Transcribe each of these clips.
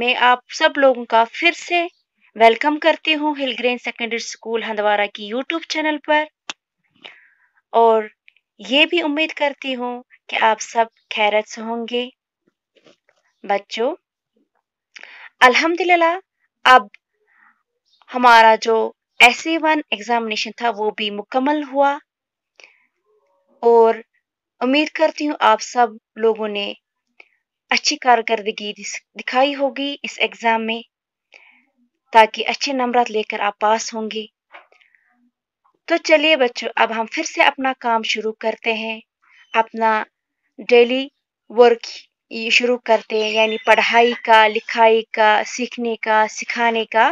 मैं आप सब लोगों का फिर से वेलकम करती हूँ हिलग्रेन सेकेंडरी स्कूल हंदवारा की यूट्यूब चैनल पर और ये भी उम्मीद करती हूँ कि आप सब खैरत से होंगे बच्चों अल्हम्दुलिल्लाह अब हमारा जो एस वन एग्जामिनेशन था वो भी मुकम्मल हुआ और उम्मीद करती हूँ आप सब लोगों ने अच्छी कारकर्दगी दिखाई होगी इस एग्ज़ाम में ताकि अच्छे नंबर लेकर आप पास होंगे तो चलिए बच्चों अब हम फिर से अपना काम शुरू करते हैं अपना डेली वर्क शुरू करते हैं यानी पढ़ाई का लिखाई का सीखने का सिखाने का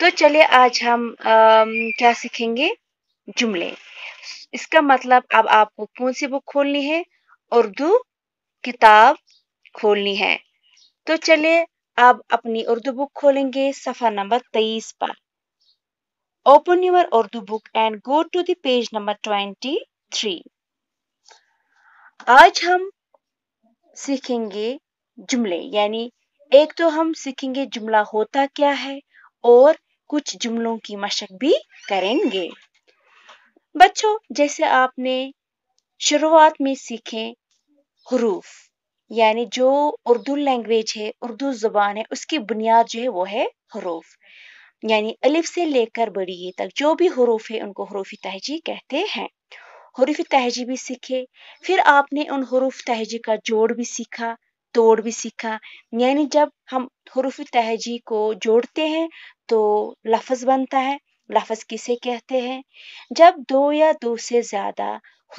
तो चलिए आज हम आ, क्या सीखेंगे जुमले इसका मतलब अब आपको कौन सी बुक खोलनी है उर्दू किताब खोलनी है तो चलिए अब अपनी उर्दू बुक खोलेंगे सफा नंबर तेईस पर open your Urdu book and go to the page number twenty three आज हम सीखेंगे जुमले यानी एक तो हम सीखेंगे जुमला होता क्या है और कुछ जुमलों की मशक भी करेंगे बच्चों जैसे आपने शुरुआत में सीखे हरूफ यानी जो उर्दू लैंग्वेज है उर्दू ज़ुबान है उसकी बुनियाद जो है वो है हरूफ यानी अलिफ से लेकर बड़ी तक जो भी हरूफ है उनको हरूफी तहजी कहते हैं हरूफ तहजी भी सीखे फिर आपने उन हरूफ तहजी का जोड़ भी सीखा तोड़ भी सीखा यानी जब हम हरूफ तहजी को जोड़ते हैं तो लफज बनता है लफज किसे कहते हैं जब दो या दो से ज़्यादा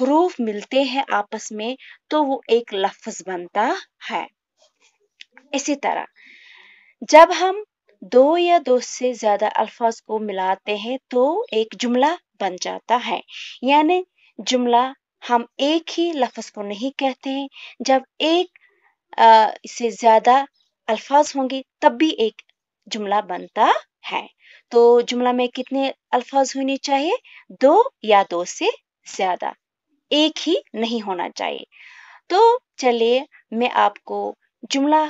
हरूफ मिलते हैं आपस में तो वो एक लफ्ज बनता है इसी तरह जब हम दो या दो से ज्यादा अल्फाज को मिलाते हैं तो एक जुमला बन जाता है यानी जुमला हम एक ही लफ्ज को नहीं कहते हैं जब एक आ, से ज्यादा अल्फाज होंगे तब भी एक जुमला बनता है तो जुमला में कितने अल्फाज होने चाहिए दो या दो से ज्यादा एक ही नहीं होना चाहिए तो चलिए मैं आपको जुमला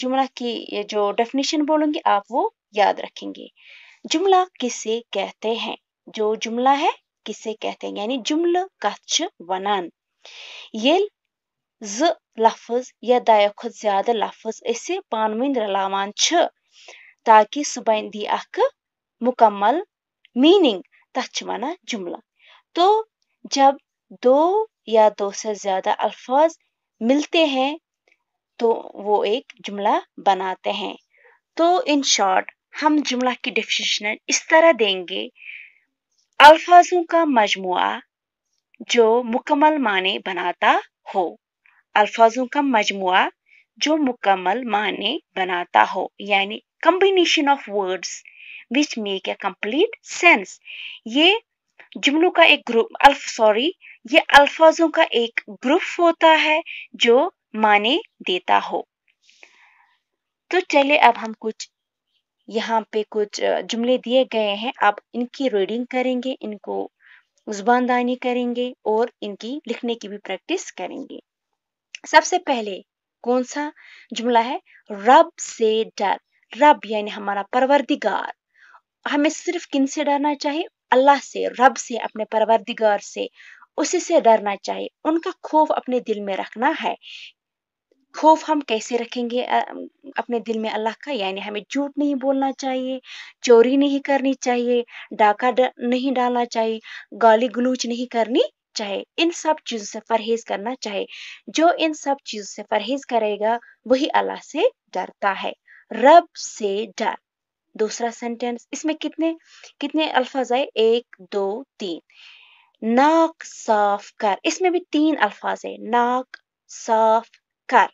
जुमला की जो डेफिनेशन बोलूँगी आप वो याद रखेंगे जुमला किसे कहते हैं जो जुमला है किसे कहते हैं यानी जुमल कच्छ वनान ये ज लफ्ज या दायो खुद ज्यादा लफ्ज इसे पान वन रलावान ताकि सुबह दी अख मुकम्मल मीनिंग तथ जुमला तो जब दो या दो से ज़्यादा अल्फाज मिलते हैं तो वो एक जुमला बनाते हैं तो इन शॉर्ट हम जुमला की डिफिनेशन इस तरह देंगे अल्फाजों का मजमु जो मुकम्मल माने बनाता हो अल्फाजों का मजमु जो मुकम्मल माने बनाता हो यानी combination of words which make a complete sense ये जुमलों का एक ग्रुप अल्फ सॉरी ये अल्फाजों का एक ग्रुप होता है जो माने देता हो तो चले अब हम कुछ यहाँ पे कुछ जुमले दिए गए हैं आप इनकी रीडिंग करेंगे इनको जुबानदानी करेंगे और इनकी लिखने की भी प्रैक्टिस करेंगे सबसे पहले कौन सा जुमला है रब से डर रब यानी हमारा परवरदिगार हमें सिर्फ किन से डरना चाहिए अल्लाह से रब से अपने परवरदिगार से उसी से डरना चाहिए उनका खौफ अपने दिल में रखना है खौफ हम कैसे रखेंगे अपने दिल में अल्लाह का यानी हमें झूठ नहीं बोलना चाहिए चोरी नहीं करनी चाहिए डाका नहीं डालना चाहिए गाली गलूच नहीं करनी चाहिए इन सब चीज़ों से परहेज करना चाहिए जो इन सब चीज़ों से परहेज करेगा वही अल्लाह से डरता है रब से डर दूसरा सेंटेंस इसमें कितने कितने अल्फाज आए एक दो तीन नाक साफ कर इसमें भी तीन अल्फाज है नाक साफ कर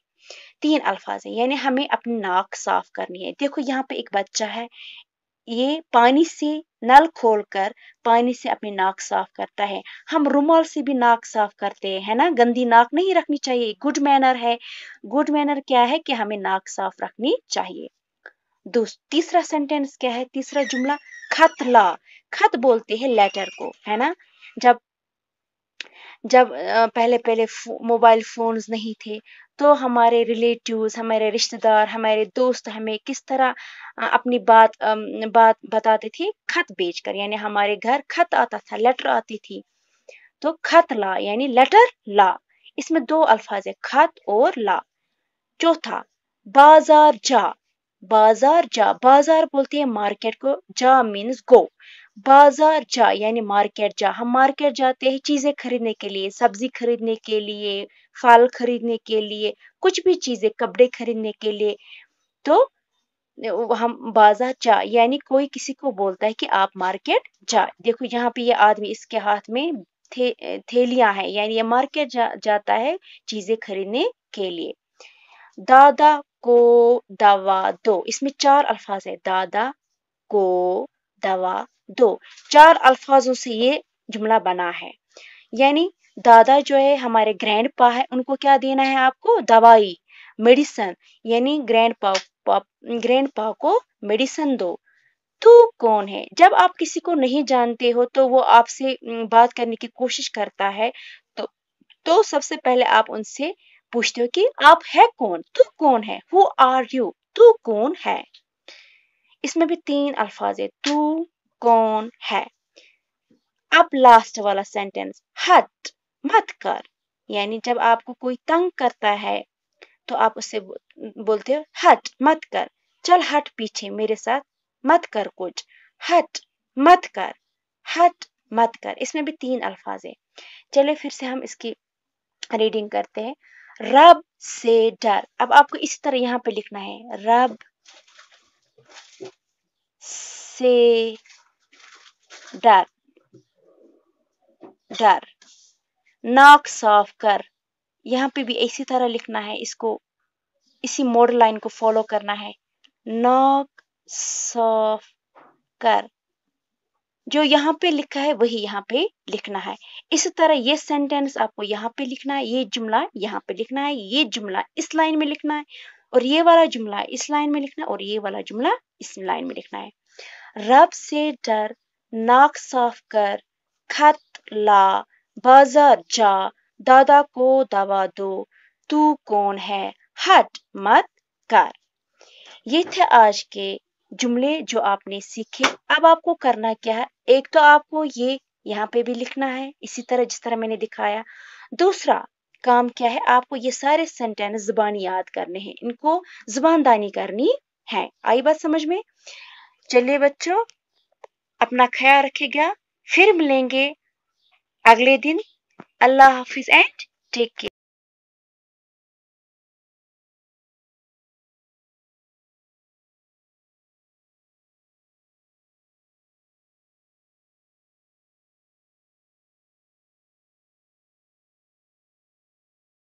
तीन अल्फाज है यानी हमें अपनी नाक साफ करनी है देखो यहाँ पे एक बच्चा है ये पानी से नल खोलकर पानी से अपनी नाक साफ करता है हम रुमाल से भी नाक साफ करते हैं है ना गंदी नाक नहीं रखनी चाहिए गुड मैनर है गुड मैनर क्या है कि हमें नाक साफ रखनी चाहिए तीसरा सेंटेंस क्या है तीसरा जुमला खत ला खत बोलते हैं लेटर को है ना जब जब पहले पहले मोबाइल फोन्स नहीं थे तो हमारे रिलेटिव्स हमारे रिश्तेदार हमारे दोस्त हमें किस तरह अपनी बात बात बताते थे खत बेचकर यानी हमारे घर खत आता था लेटर आती थी तो खत ला यानी लेटर ला इसमें दो अल्फाज है खत और ला चौथा बाजार जा बाजार जा बाजार बोलते हैं मार्केट को जा मीन्स गो बाजार जा यानी मार्केट जा हम मार्केट जाते हैं चीज़ें खरीदने के लिए सब्जी खरीदने के लिए फल खरीदने के लिए कुछ भी चीज़ें कपड़े खरीदने के लिए तो हम बाजार जा यानी कोई किसी को बोलता है कि आप मार्केट जा देखो यहाँ पे ये आदमी इसके हाथ में थे थैलियां हैं यानी ये मार्केट जा, जाता है चीज़ें खरीदने के लिए दादा को दवा दो इसमें चार अल्फाज है दादा को दवा दो चार अल्फाजों से ये जुमला बना है यानी दादा जो है हमारे ग्रैंड पा है उनको क्या देना है आपको दवाई मेडिसन यानी ग्रैंड पा, ग्रैंड पा को मेडिसन दो तू कौन है जब आप किसी को नहीं जानते हो तो वो आपसे बात करने की कोशिश करता है तो तो सबसे पहले आप उनसे पूछते हो कि आप है कौन तू कौन है हु आर यू तू कौन है इसमें भी तीन अल्फाज है तू कौन है अब लास्ट वाला सेंटेंस हट मत कर यानी जब आपको कोई तंग करता है तो आप उससे बोलते हो हट मत कर चल हट पीछे मेरे साथ मत कर कुछ हट मत कर हट मत कर इसमें भी तीन अल्फाज है चले फिर से हम इसकी रीडिंग करते हैं रब से डर अब आपको इस तरह यहां पे लिखना है रब से डर डर नाक साफ कर यहां पे भी इसी तरह लिखना है इसको इसी मोड लाइन को फॉलो करना है नाक साफ कर जो यहाँ पे लिखा है वही यहाँ पे लिखना है इसी तरह ये सेंटेंस आपको यहाँ पे लिखना है ये जुमला यहाँ पे लिखना है ये जुमला इस लाइन में लिखना है और ये वाला जुमला इस लाइन में लिखना है और ये वाला जुमला इस लाइन में लिखना है रब से डर नाक साफ कर खत ला बाजार जा दादा को दवा दो तू कौन है हट मत कर ये थे आज के जुमले जो आपने सीखे अब आपको करना क्या है एक तो आपको ये यहाँ पे भी लिखना है इसी तरह जिस तरह मैंने दिखाया दूसरा काम क्या है आपको ये सारे सेंटेंस जुबान याद करने हैं इनको जुबानदानी करनी है आई बात समझ में चलिए बच्चों अपना ख्याल रखेगा फिर मिलेंगे अगले दिन अल्लाह हाफिज एंड टेक केयर